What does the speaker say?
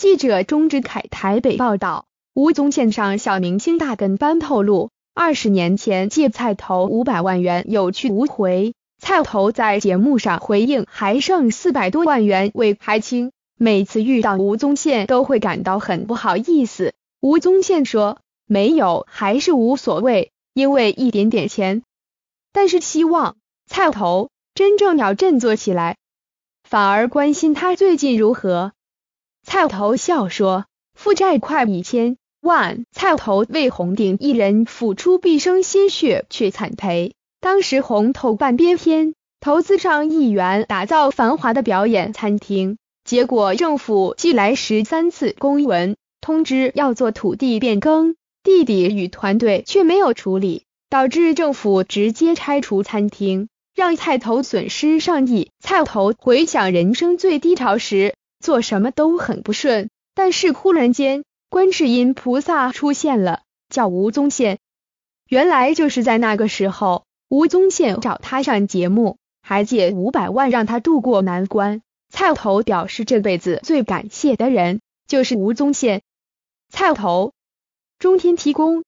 记者钟志凯台北报道，吴宗宪上小明星大跟班透露，二十年前借菜头五百万元有去无回，菜头在节目上回应还剩四百多万元未还清，每次遇到吴宗宪都会感到很不好意思。吴宗宪说没有还是无所谓，因为一点点钱，但是希望菜头真正要振作起来，反而关心他最近如何。菜头笑说：“负债快一千万，菜头为红顶一人付出毕生心血，却惨赔。当时红头半边天，投资上亿元打造繁华的表演餐厅，结果政府寄来十三次公文通知要做土地变更，弟弟与团队却没有处理，导致政府直接拆除餐厅，让菜头损失上亿。菜头回想人生最低潮时。”做什么都很不顺，但是忽然间，观世音菩萨出现了，叫吴宗宪。原来就是在那个时候，吴宗宪找他上节目，还借五百万让他度过难关。菜头表示这辈子最感谢的人就是吴宗宪。菜头，中天提供。